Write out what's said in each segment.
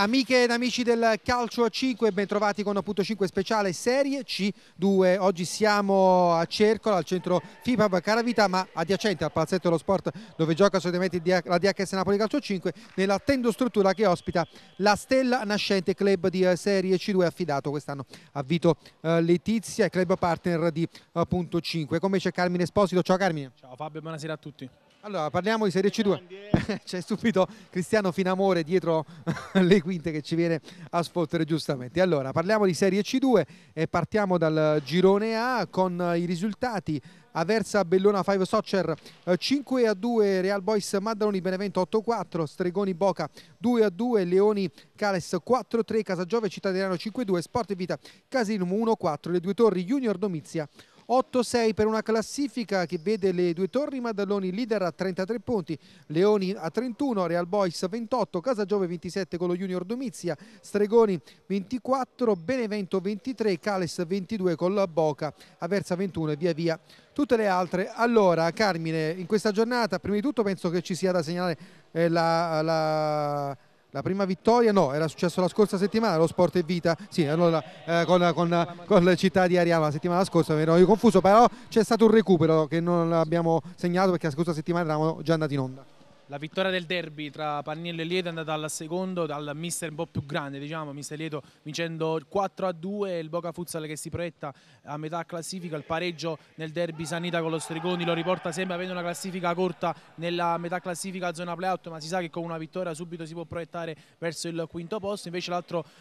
Amiche ed amici del Calcio a 5, bentrovati con Punto 5 speciale Serie C2. Oggi siamo a Cercola, al centro FIPAB Caravita, ma adiacente al Palazzetto dello Sport dove gioca solitamente la DHS Napoli Calcio 5, nella tendostruttura che ospita la stella nascente club di eh, Serie C2 affidato quest'anno a Vito eh, Letizia, club partner di Punto 5. Come c'è Carmine Esposito, ciao Carmine. Ciao Fabio, buonasera a tutti. Allora, parliamo di Serie C2. C'è subito Cristiano Finamore dietro le quinte che ci viene a sfottere giustamente. Allora, parliamo di Serie C2 e partiamo dal girone A con i risultati. Aversa Bellona 5 Soccer 5 eh, a 2 Real Boys Maddaloni Benevento 8 a 4 Stregoni Boca 2 a 2 Leoni Cales 4 a 3 Casagiove Cittadinano 5 a 2 Sport e Vita Casinum 1 a 4 Le Due Torri Junior Domizia 8-6 per una classifica che vede le due torri Maddaloni leader a 33 punti, Leoni a 31, Real Boys 28, Casagiove 27 con lo Junior Domizia, Stregoni 24, Benevento 23, Cales 22 con la Boca, Aversa 21 e via via tutte le altre. Allora Carmine, in questa giornata prima di tutto penso che ci sia da segnalare eh, la, la la prima vittoria no, era successo la scorsa settimana, lo Sport e Vita, sì, allora, eh, con, con, con, la città di Ariano la settimana scorsa, mi ero io confuso, però c'è stato un recupero che non abbiamo segnato perché la scorsa settimana eravamo già andati in onda. La vittoria del derby tra Pannello e Lieto è andata al secondo dal mister un po' più grande, diciamo, mister Lieto vincendo 4 a 2, il Boca Futsal che si proietta a metà classifica, il pareggio nel derby Sanita con lo Strigoni lo riporta sempre avendo una classifica corta nella metà classifica zona playout, ma si sa che con una vittoria subito si può proiettare verso il quinto posto, invece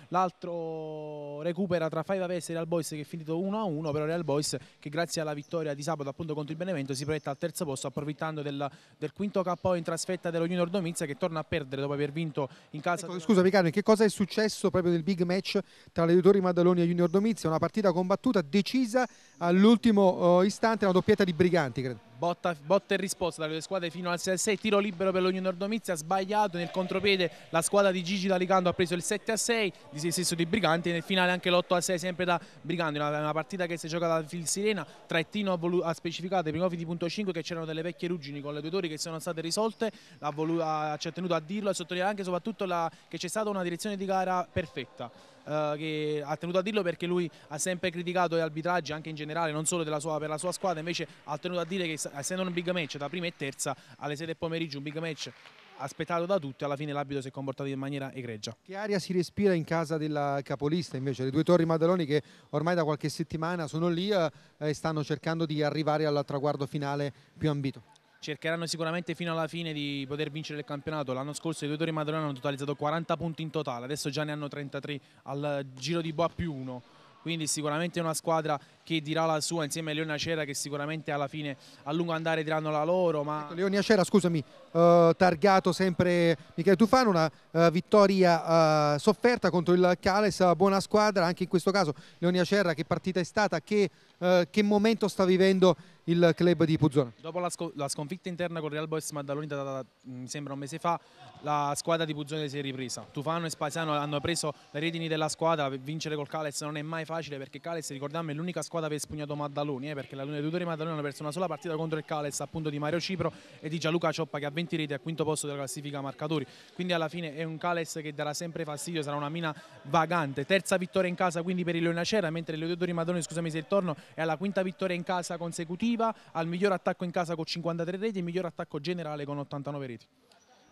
l'altro recupera tra Faiva Pes e Real Boys che è finito 1 a 1, però Real Boys che grazie alla vittoria di sabato appunto contro il Benevento si proietta al terzo posto approfittando del, del quinto KO in trasferta doppietta dello Junior Domizia che torna a perdere dopo aver vinto in casa. Ecco, scusami Carmen, che cosa è successo proprio nel big match tra le editori Maddaloni e Junior Domizia? Una partita combattuta, decisa all'ultimo uh, istante, una doppietta di Briganti, credo botta, botta e risposta dalle due squadre fino al 6-6, tiro libero per l'Unione Ordomizia, sbagliato nel contropiede la squadra di Gigi Dalicando ha preso il 7-6 di se stesso di Briganti e nel finale anche l'8-6 sempre da Briganti, una, una partita che si è giocata da Fil Sirena, Traettino ha, ha specificato ai primofi di punto 5 che c'erano delle vecchie ruggini con le due torri che sono state risolte, ha, ha, ci ha tenuto a dirlo e sottolineare anche soprattutto la, che c'è stata una direzione di gara perfetta. Eh, che ha tenuto a dirlo perché lui ha sempre criticato gli arbitraggi anche in generale, non solo sua, per la sua squadra, invece ha tenuto a dire che essendo un big match da prima e terza alle 7 del pomeriggio, un big match aspettato da tutti, alla fine l'abito si è comportato in maniera egregia. Che aria si respira in casa della capolista invece? Le due torri Maddaloni che ormai da qualche settimana sono lì eh, e stanno cercando di arrivare al traguardo finale più ambito cercheranno sicuramente fino alla fine di poter vincere il campionato. L'anno scorso i due Dottori Maddaloni hanno totalizzato 40 punti in totale, adesso già ne hanno 33 al giro di Boa più 1. Quindi sicuramente una squadra che dirà la sua insieme a Leonia Cera che sicuramente alla fine a lungo andare diranno la loro. Ma... Ecco, Leonia Cera, scusami, eh, targato sempre Michele Tufano, una eh, vittoria eh, sofferta contro il Cales, buona squadra anche in questo caso. Leonia Cera che partita è stata, che, eh, che momento sta vivendo il club di Puzzone. Dopo la, sco la sconfitta interna con Real Boys Maddaloni data mi mm, sembra un mese fa, la squadra di Puzzone si è ripresa. Tufano e Spasiano hanno preso le redini della squadra, vincere col Cales non è mai facile perché Cales, ricordiamo, è l'unica squadra che ha spugnato Maddaloni, eh, perché la Luna dei Maddaloni hanno perso una sola partita contro il Cales, appunto di Mario Cipro e di Gianluca Cioppa che ha 20 reti al quinto posto della classifica marcatori. Quindi alla fine è un Cales che darà sempre fastidio, sarà una mina vagante. Terza vittoria in casa quindi per il Leonacera, mentre il Leonacera Maddaloni, scusami se il torno, è alla quinta vittoria in casa consecutiva offensiva, al miglior attacco in casa con 53 reti e miglior attacco generale con 89 reti.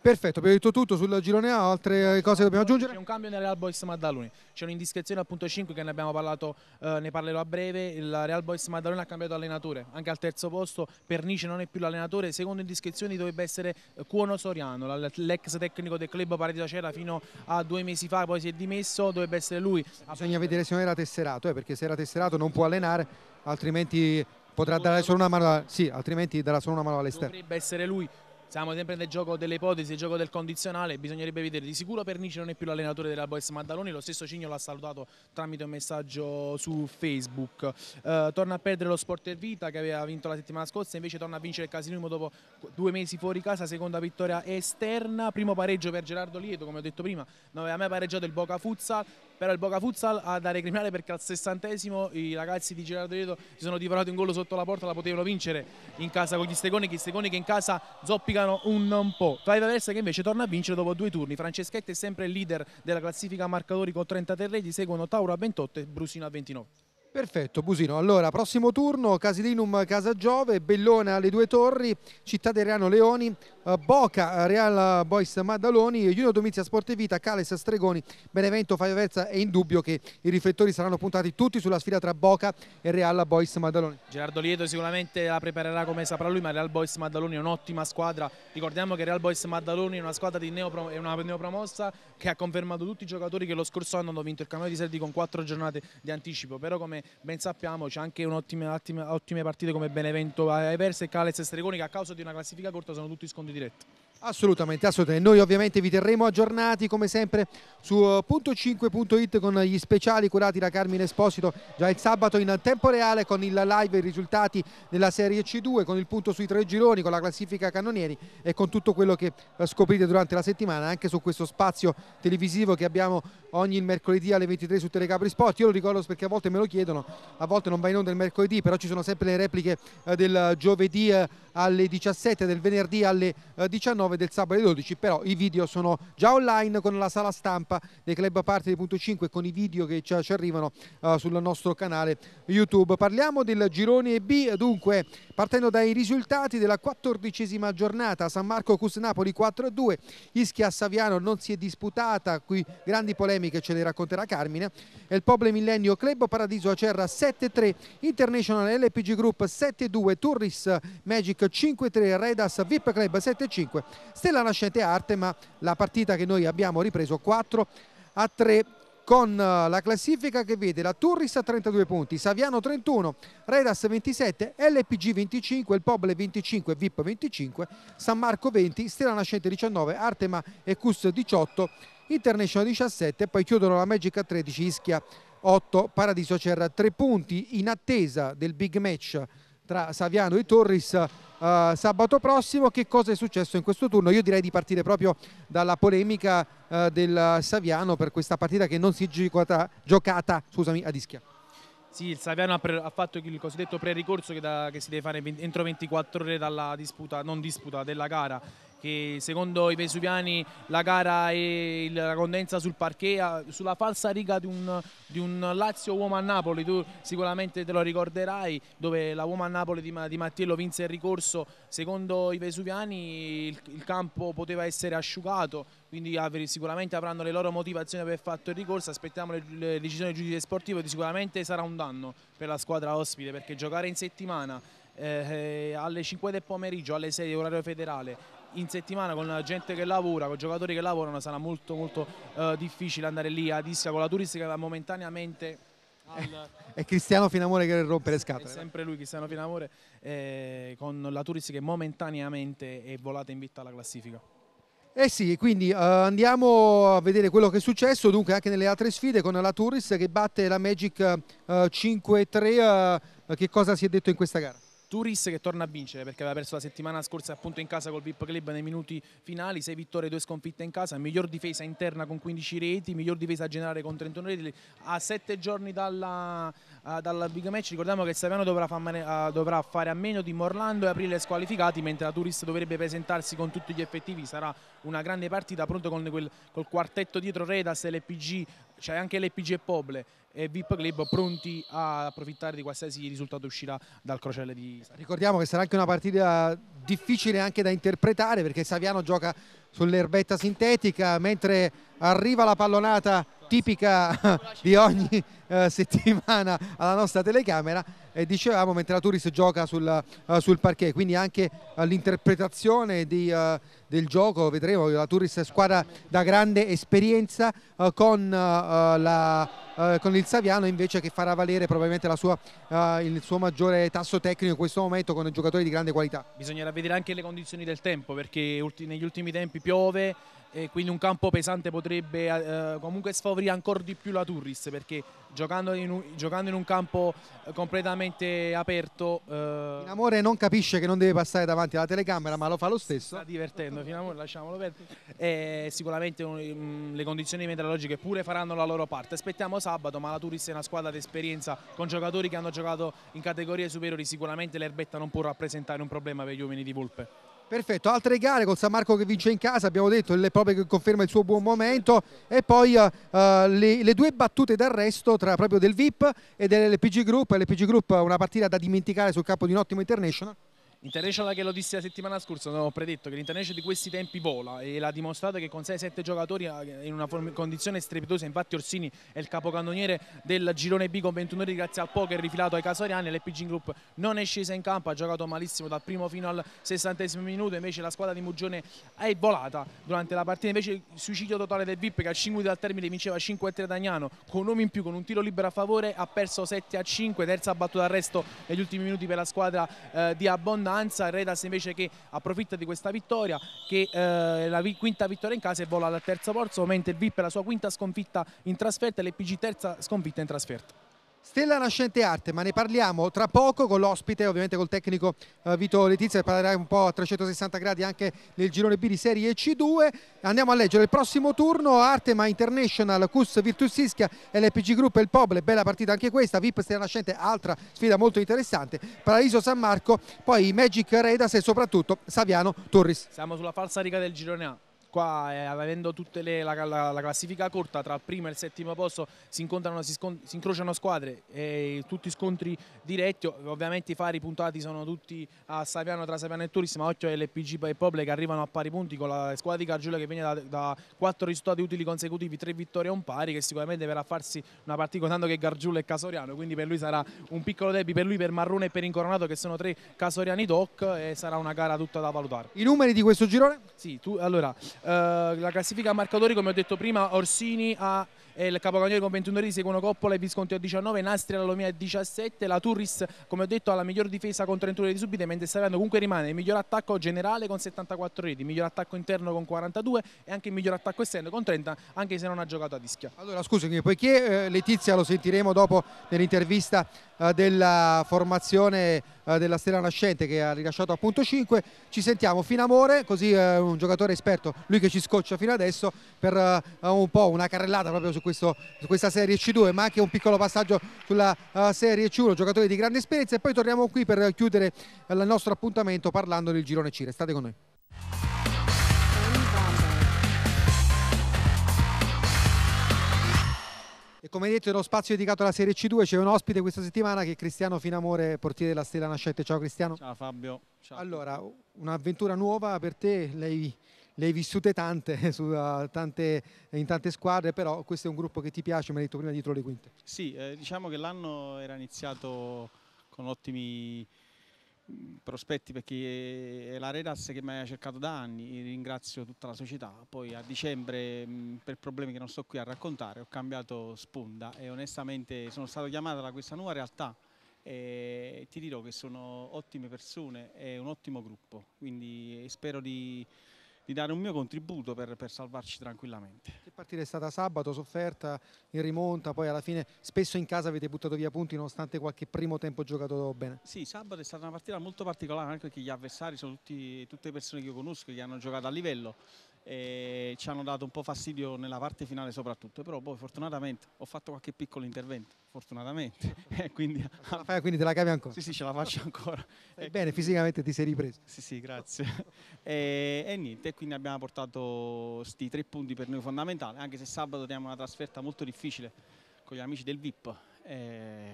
Perfetto, abbiamo detto tutto sul girone A, altre cose che dobbiamo aggiungere? C'è un cambio nel Real Boys Maddaloni, c'è un'indiscrezione al punto 5 che ne abbiamo parlato, eh, ne parlerò a breve, il Real Boys Maddaloni ha cambiato allenatore, anche al terzo posto Pernice non è più l'allenatore, secondo indiscrezioni dovrebbe essere eh, Cuono Soriano, l'ex tecnico del club Paradiso Cera fino a due mesi fa, poi si è dimesso, dovrebbe essere lui. Bisogna vedere se non era tesserato, eh, perché se era tesserato non può allenare, altrimenti potrà dare solo una mano, a... sì, altrimenti darà solo una mano all'esterno. Dovrebbe essere lui siamo sempre nel gioco delle ipotesi, nel gioco del condizionale, bisognerebbe vedere. Di sicuro Pernici non è più l'allenatore della Boys Maddaloni, lo stesso Cigno l'ha salutato tramite un messaggio su Facebook. Eh, torna a perdere lo Sport e Vita che aveva vinto la settimana scorsa, invece torna a vincere il Casinumo dopo due mesi fuori casa, seconda vittoria esterna, primo pareggio per Gerardo Lieto, come ho detto prima, non aveva mai pareggiato il Boca Futsal, però il Boca Futsal ha da recriminare perché al sessantesimo i ragazzi di Gerardo Lieto si sono divorati un gol sotto la porta, la potevano vincere in casa con gli Stegoni, che Stegoni che in casa zoppicano mancano un non po'. Clive Aversa che invece torna a vincere dopo due turni. Franceschetti è sempre il leader della classifica marcatori con 33 reti, seguono Tauro a 28 e Brusino a 29. Perfetto, Busino. Allora, prossimo turno, Casilinum Casa Giove, Bellona alle due torri, Città del Reano Leoni, eh, Boca, eh, Real Boys Maddaloni, Juno Domizia Sport e Vita, Cales Stregoni, Benevento Faiovezza. È indubbio che i riflettori saranno puntati tutti sulla sfida tra Boca e Real Boys Maddaloni. Gerardo Lieto sicuramente la preparerà come saprà lui, ma Real Boys Maddaloni è un'ottima squadra. Ricordiamo che Real Boys Maddaloni è una squadra di neoprom- è una neopromossa che ha confermato tutti i giocatori che lo scorso anno hanno vinto il campionato di Serdi con quattro giornate di anticipo. Però come ben sappiamo c'è anche un'ottima, ottime, partite come Benevento Eversa eh, e Calez e Stregoni che a causa di una classifica corta sono tutti scontri diretti. Assolutamente, assolutamente. Noi ovviamente vi terremo aggiornati come sempre su eh, punto5.it con gli speciali curati da Carmine Esposito già il sabato in tempo reale con il live e i risultati della Serie C2, con il punto sui tre gironi, con la classifica cannonieri e con tutto quello che eh, scoprite durante la settimana anche su questo spazio televisivo che abbiamo ogni mercoledì alle 23 su Telecapri Sport. Io lo ricordo perché a volte me lo chiedono, a volte non va in onda il mercoledì, però ci sono sempre le repliche eh, del giovedì alle 17, del venerdì alle 19 19 del sabato 12 però i video sono già online con la sala stampa dei club party di punto 5 con i video che ci, arrivano eh, sul nostro canale YouTube parliamo del girone B dunque partendo dai risultati della quattordicesima giornata San Marco Cus Napoli 4-2 Ischia Saviano non si è disputata qui grandi polemiche ce le racconterà Carmine e il Poble Millennio Club Paradiso Acerra 7-3 International LPG Group 7-2 Turris Magic 5-3 Redas VIP Club 7-5 Stella Nascente Artema, la partita che noi abbiamo ripreso 4 a 3 con eh, la classifica che vede la Turris a 32 punti, Saviano 31, Redas 27, LPG 25, il Pobble 25, VIP 25, San Marco 20, Stella Nascente 19, Artema e Cus 18, International 17, poi chiudono la Magic a 13, Ischia 8, Paradiso Cerra 3 punti in attesa del big match tra Saviano e Torris Uh, eh, sabato prossimo. Che cosa è successo in questo turno? Io direi di partire proprio dalla polemica uh, del Saviano per questa partita che non si è giocata, giocata scusami, ad Ischia. Sì, il Saviano ha, pre, ha fatto il cosiddetto pre-ricorso che, che, si deve fare entro 24 ore dalla disputa, non disputa, della gara che secondo i pesuviani la gara e la condensa sul parquet sulla falsa riga di un, di un, Lazio uomo a Napoli tu sicuramente te lo ricorderai dove la uomo a Napoli di, di Mattiello vinse il ricorso secondo i pesuviani il, il campo poteva essere asciugato quindi sicuramente avranno le loro motivazioni per aver fatto il ricorso aspettiamo le, le decisioni del giudice sportivo sicuramente sarà un danno per la squadra ospite perché giocare in settimana eh, eh alle 5 del pomeriggio alle 6 orario federale in settimana con gente che lavora, con giocatori che lavorano sarà molto molto eh, difficile andare lì a Ischia con la turistica che momentaneamente al... è Cristiano Finamore che rompe le scatole. È sempre lui, Cristiano Finamore, eh, con la turistica che momentaneamente è volata in vita alla classifica. Eh sì, quindi uh, andiamo a vedere quello che è successo, dunque anche nelle altre sfide con la Turis che batte la Magic uh, 5-3, uh, che cosa si è detto in questa gara? Turis che torna a vincere perché aveva perso la settimana scorsa appunto in casa col VIP Club nei minuti finali, 6 vittorie, 2 sconfitte in casa, miglior difesa interna con 15 reti, miglior difesa generale con 31 reti a 7 giorni dalla, uh, dalla big match, ricordiamo che Saviano dovrà, uh, dovrà, fare a meno di Morlando e Aprile squalificati mentre la Turis dovrebbe presentarsi con tutti gli effettivi, sarà una grande partita pronto con quel, col quartetto dietro Redas, e l'EPG, c'è cioè anche l'EPG e Poble e VIP Club pronti a approfittare di qualsiasi risultato uscirà dal crocelle di Saviano. Ricordiamo che sarà anche una partita difficile anche da interpretare perché Saviano gioca sull'erbetta sintetica mentre arriva la pallonata tipica di ogni eh, settimana alla nostra telecamera eh, dicevamo mentre la Turis gioca sul, uh, sul parquet quindi anche uh, l'interpretazione uh, del gioco vedremo la Turis è squadra da grande esperienza con, la, con, il Saviano invece che farà valere probabilmente sua, il suo maggiore tasso tecnico in questo momento con giocatori di grande qualità bisognerà vedere anche le condizioni del tempo perché ulti negli ultimi tempi piove e quindi un campo pesante potrebbe eh, eh, comunque sfavorire ancora di più la Turris perché giocando in un, giocando in un campo eh, completamente aperto eh, Finamore non capisce che non deve passare davanti alla telecamera ma lo fa lo stesso sta divertendo fino Finamore lasciamolo perdere eh, sicuramente um, le condizioni meteorologiche pure faranno la loro parte aspettiamo sabato ma la Turris è una squadra d'esperienza con giocatori che hanno giocato in categorie superiori sicuramente l'erbetta non può rappresentare un problema per gli uomini di Volpe Perfetto, altre gare con San Marco che vince in casa, abbiamo detto, il proprio che conferma il suo buon momento e poi uh, le, le, due battute d'arresto tra proprio del VIP e dell'LPG Group, l'LPG Group una partita da dimenticare sul campo di un ottimo International. International che lo disse la settimana scorsa, non ho predetto che l'International di questi tempi vola e l'ha dimostrato che con 6-7 giocatori eh, in una condizione strepitosa, infatti Orsini è il capocannoniere del girone B con 21 ore grazie al poker rifilato ai casoriani, l'EPG Group non è scesa in campo, ha giocato malissimo dal primo fino al sessantesimo minuto, invece la squadra di Mugione è volata durante la partita, invece il suicidio totale del VIP che a 5 minuti dal termine vinceva 5-3 Dagnano con un uomo in più, con un tiro libero a favore, ha perso 7-5, terza battuta al resto negli ultimi minuti per la squadra eh, di Abbondanza avanza, Redas invece che approfitta di questa vittoria, che eh, la vi quinta vittoria in casa e vola al terzo posto, mentre il VIP è la sua quinta sconfitta in trasferta e l'EPG terza sconfitta in trasferta. Stella Nascente Arte, ma ne parliamo tra poco con l'ospite, ovviamente col tecnico eh, Vito Letizia, che parlerà un po' a 360 gradi anche nel girone B di Serie C2. Andiamo a leggere il prossimo turno, Artema International, CUS Virtus Ischia, LPG Group e il Poble, bella partita anche questa, VIP Stella Nascente, altra sfida molto interessante, Paradiso San Marco, poi Magic Redas e soprattutto Saviano Torris. Siamo sulla falsa riga del girone A qua eh, avendo tutta la, la, la, classifica corta tra il primo e il settimo posto si incontrano, si, si incrociano squadre e tutti scontri diretti, ovviamente i fari puntati sono tutti a Saviano tra Saviano e Turis, ma occhio LPG e Poble che arrivano a pari punti con la squadra di Cargiulo che viene da, da 4 risultati utili consecutivi, tre vittorie e un pari che sicuramente verrà a farsi una partita tanto che Gargiulo è casoriano, quindi per lui sarà un piccolo debito per lui, per Marrone e per Incoronato che sono tre casoriani doc e sarà una gara tutta da valutare. I numeri di questo girone? Sì, tu, allora eh, la classifica a marcatori, come ho detto prima, Orsini ha e il capocannoniere con 21 reti, seguono Coppola e Visconti a 19, Nastri alla Lomia a 17, la Turris come ho detto ha la miglior difesa con 31 reti subite, mentre Saviano comunque rimane il miglior attacco generale con 74 reti, il miglior attacco interno con 42 e anche il miglior attacco esterno con 30 anche se non ha giocato a dischia. Allora scusami, poiché eh, Letizia lo sentiremo dopo nell'intervista eh, della formazione eh, della Stella Nascente che ha rilasciato appunto 5, ci sentiamo Finamore, così eh, un giocatore esperto lui che ci scoccia fino adesso per uh, un po' una carrellata proprio su, questo, su, questa Serie C2 ma anche un piccolo passaggio sulla uh, Serie C1 giocatore di grande esperienza e poi torniamo qui per chiudere eh, il nostro appuntamento parlando del girone C restate con noi E come detto, nello spazio dedicato alla Serie C2 c'è un ospite questa settimana che è Cristiano Finamore, portiere della Stella Nascente. Ciao Cristiano. Ciao Fabio. Ciao. Allora, un'avventura nuova per te, lei le hai vissute tante, su, uh, tante, in tante squadre, però questo è un gruppo che ti piace, mi hai detto prima dietro le quinte. Sì, eh, diciamo che l'anno era iniziato con ottimi mm, prospetti perché eh, è la Redas che mi ha cercato da anni, ringrazio tutta la società, poi a dicembre mm, per problemi che non sto qui a raccontare ho cambiato sponda e onestamente sono stato chiamato da questa nuova realtà e ti dirò che sono ottime persone e un ottimo gruppo, quindi eh, spero di di dare un mio contributo per, per salvarci tranquillamente. Che partita è stata sabato, sofferta, in rimonta, poi alla fine spesso in casa avete buttato via punti nonostante qualche primo tempo giocato bene. Sì, sabato è stata una partita molto particolare anche perché gli avversari sono tutti, tutte persone che io conosco, che hanno giocato a livello e ci hanno dato un po' fastidio nella parte finale soprattutto, però poi fortunatamente ho fatto qualche piccolo intervento, fortunatamente. quindi, fai, quindi te la cavi ancora? Sì, sì, ce la faccio ancora. E bene, fisicamente ti sei ripreso. Sì, sì, grazie. e, e, niente, quindi abbiamo portato questi tre punti per noi fondamentali, anche se sabato abbiamo una trasferta molto difficile con gli amici del VIP. E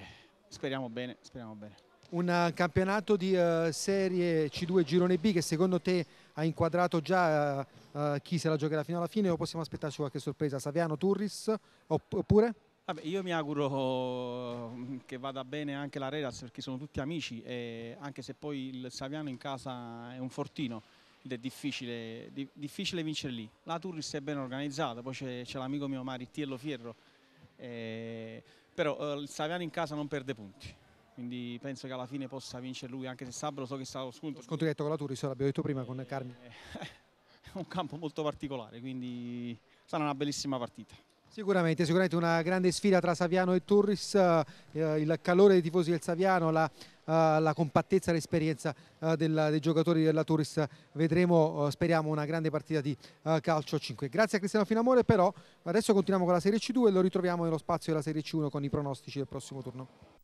speriamo bene, speriamo bene. Un campionato di uh, serie C2 Girone B che secondo te ha inquadrato già eh, eh, chi se la giocherà fino alla fine o possiamo aspettarci qualche sorpresa? Saviano, Turris oppure? Vabbè, io mi auguro mm, che vada bene anche la Reras perché sono tutti amici e anche se poi il Saviano in casa è un fortino ed è difficile, di, difficile vincere lì. La Turris è ben organizzata, poi c'è, l'amico mio Marittiello Fierro, eh, però eh, il Saviano in casa non perde punti quindi penso che alla fine possa vincere lui anche se sabato so che è stato scontro. scontro diretto con la Turis, l'abbiamo detto prima con Carmi. Eh, è un campo molto particolare, quindi sarà una bellissima partita. Sicuramente, sicuramente una grande sfida tra Saviano e Turris, eh, il calore dei tifosi del Saviano, la, eh, la compattezza e l'esperienza eh, dei giocatori della Turris, vedremo, eh, speriamo, una grande partita di eh, calcio 5. Grazie a Cristiano Finamore, però adesso continuiamo con la Serie C2 e lo ritroviamo nello spazio della Serie C1 con i pronostici del prossimo turno.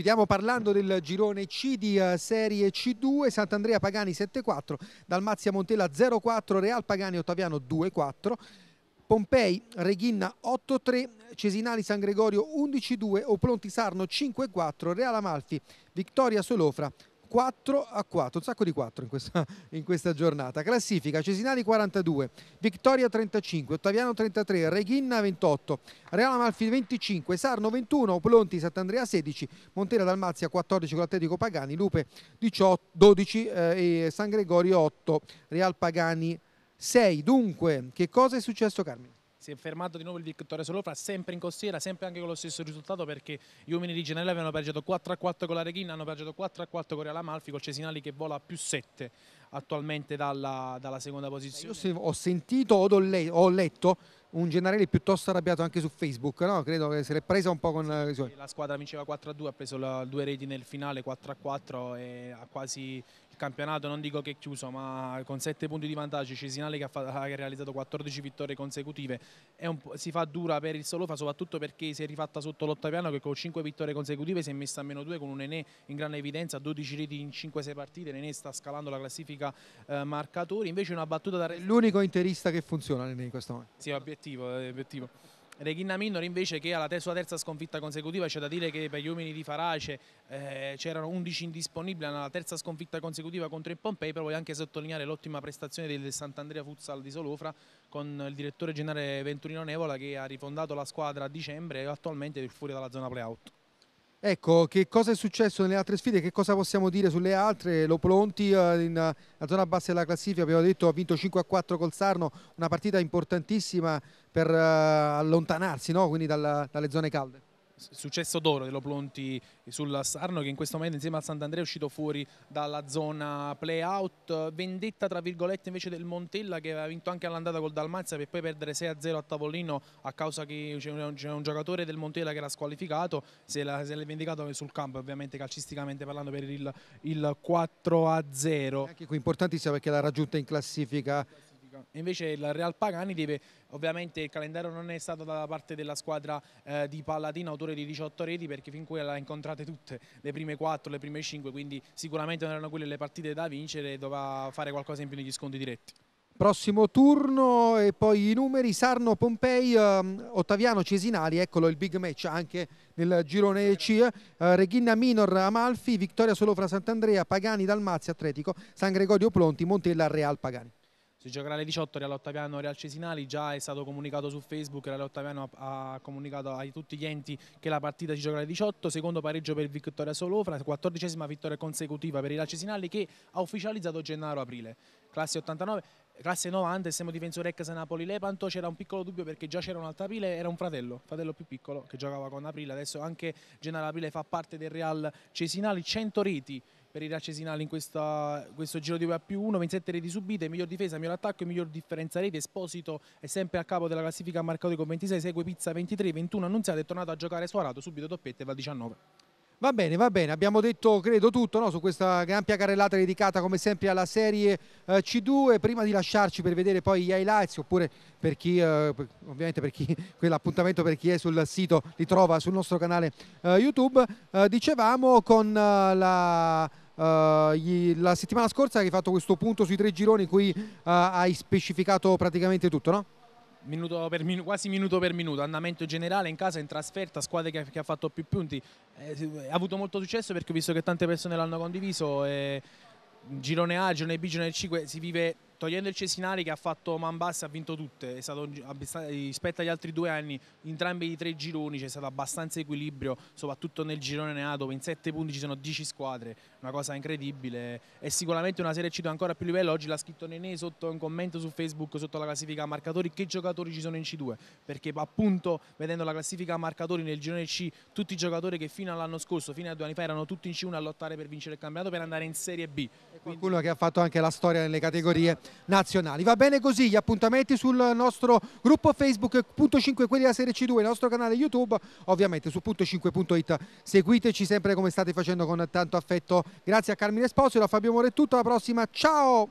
Chiudiamo parlando del girone C di eh, Serie C2, Sant'Andrea Pagani 7-4, Dalmazia Montella 0-4, Real Pagani Ottaviano 2-4. Pompei, Reghinna 8-3, Cesinali San Gregorio 11-2, Oplonti Sarno 5-4, Real Amalfi, Vittoria Solofra 4 a 4, un sacco di 4 in questa, in questa giornata. Classifica Cesinali 42, Vittoria 35, Ottaviano 33, Reghinna 28, Real Amalfi 25, Sarno 21, Plonti Sant'Andrea 16, Montera Dalmazia 14 con l'Atletico Pagani, Lupe 18, 12 eh, e San Gregorio 8, Real Pagani 6. Dunque, che cosa è successo Carmine? si è fermato di nuovo il Vittorio Solofra, sempre in costiera, sempre anche con lo stesso risultato perché gli uomini di Genella avevano pareggiato 4 a 4 con la Reghina, hanno pareggiato 4 a 4 con Real Amalfi, col Cesinali che vola a più 7 attualmente dalla, dalla seconda posizione. Io ho sentito ho letto un generale piuttosto arrabbiato anche su Facebook, no? credo che se l'è presa un po' con... Sì, eh, la squadra vinceva 4-2, ha preso la, due reti nel finale 4-4 e ha quasi campionato non dico che è chiuso, ma con 7 punti di vantaggio, Cesinale che ha, fatto, che ha realizzato 14 vittorie consecutive, si fa dura per il Solofa soprattutto perché si è rifatta sotto l'ottaviano che con 5 vittorie consecutive si è messa a meno 2 con un Enè in grande evidenza, 12 reti in 5-6 partite, Nenè sta scalando la classifica eh, marcatori, invece una battuta da... L'unico interista che funziona Nenè in questo momento. Sì, obiettivo, obiettivo. Regina Minor invece che alla sua terza sconfitta consecutiva c'è da dire che per gli uomini di Farace eh, c'erano 11 indisponibili alla terza sconfitta consecutiva contro il Pompei però voglio anche sottolineare l'ottima prestazione del Sant'Andrea Futsal di Solofra con il direttore generale Venturino Nevola che ha rifondato la squadra a dicembre e attualmente è fuori dalla zona playout. Ecco, che cosa è successo nelle altre sfide? Che cosa possiamo dire sulle altre? Lo eh, in eh, la zona bassa della classifica, abbiamo detto, ha vinto 5-4 a col Sarno, una partita importantissima per eh, allontanarsi no? Quindi dalla, dalle zone calde successo d'oro dell'Oplonti sul Sarno che in questo momento insieme al Sant'Andrea è uscito fuori dalla zona play-out, vendetta tra virgolette invece del Montella che aveva vinto anche all'andata col Dalmazia per poi perdere 6-0 a tavolino a causa che c'è un, un, giocatore del Montella che era squalificato, se l'è vendicato sul campo ovviamente calcisticamente parlando per il, il 4-0. Anche qui importantissimo perché l'ha raggiunta in classifica invece il Real Pagani deve, ovviamente il calendario non è stato dalla parte della squadra eh, di Palladino, autore di 18 reti, perché fin qui l'ha incontrate tutte, le prime 4, le prime 5, quindi sicuramente non erano quelle le partite da vincere e doveva fare qualcosa in più negli sconti diretti. Prossimo turno e poi i numeri Sarno, Pompei, ehm, Ottaviano, Cesinali, eccolo il big match anche nel girone C, eh, Reghina Minor, Amalfi, Vittoria Solofra, Sant'Andrea, Pagani, Dalmazia, Atletico, San Gregorio Plonti, Montella, Real Pagani. Si giocherà alle 18 Real Ottaviano Real Cesinali, già è stato comunicato su Facebook, Real Ottaviano ha, ha comunicato a tutti gli enti che la partita si giocherà alle 18, secondo pareggio per Vittoria Solofra, quattordicesima vittoria consecutiva per Real Cesinali che ha ufficializzato Gennaro Aprile, classe 89, classe 90, siamo difensore ex Napoli Lepanto, c'era un piccolo dubbio perché già c'era un altapile, era un fratello, fratello più piccolo che giocava con Aprile, adesso anche Gennaro Aprile fa parte del Real Cesinali, 100 reti per il Racesinali in questa, questo giro di 2 a più 1, 27 reti subite, miglior difesa, miglior attacco e miglior differenza rete, Esposito è sempre a capo della classifica a marcatori con 26, segue Pizza 23, 21 annunziato è tornato a giocare Suarato subito doppietta e va 19. Va bene, va bene, abbiamo detto credo tutto no? su questa ampia carrellata dedicata come sempre alla serie eh, C2, prima di lasciarci per vedere poi gli highlights oppure per chi, eh, ovviamente per chi, quell'appuntamento per chi è sul sito li trova sul nostro canale eh, YouTube, dicevamo con la... Uh, gli, la settimana scorsa hai fatto questo punto sui tre gironi in cui uh, hai specificato praticamente tutto, no? Minuto minuto, quasi minuto per minuto, andamento generale in casa, in trasferta, squadre che, che ha fatto più punti, eh, eh, ha avuto molto successo perché ho visto che tante persone l'hanno condiviso, eh, girone A, girone B, girone C, si vive togliendo il Cesinari che ha fatto man bassa, ha vinto tutte, stato, rispetto agli altri due anni, entrambi i tre gironi c'è stato abbastanza equilibrio, soprattutto nel girone A dove in sette punti ci sono dieci squadre, una cosa incredibile. È sicuramente una Serie C 2 ancora più livello. Oggi l'ha scritto Nenè sotto un commento su Facebook sotto la classifica marcatori che giocatori ci sono in C2, perché appunto vedendo la classifica marcatori nel girone C tutti i giocatori che fino all'anno scorso, fino a due anni fa erano tutti in C1 a lottare per vincere il campionato per andare in Serie B. E qualcuno che ha fatto anche la storia nelle categorie nazionali. Va bene così, gli appuntamenti sul nostro gruppo Facebook Punto 5 quelli della Serie C2, il nostro canale YouTube, ovviamente su punto5.it seguiteci sempre come state facendo con tanto affetto Grazie a Carmine Esposito, a Fabio tutto, alla prossima, ciao!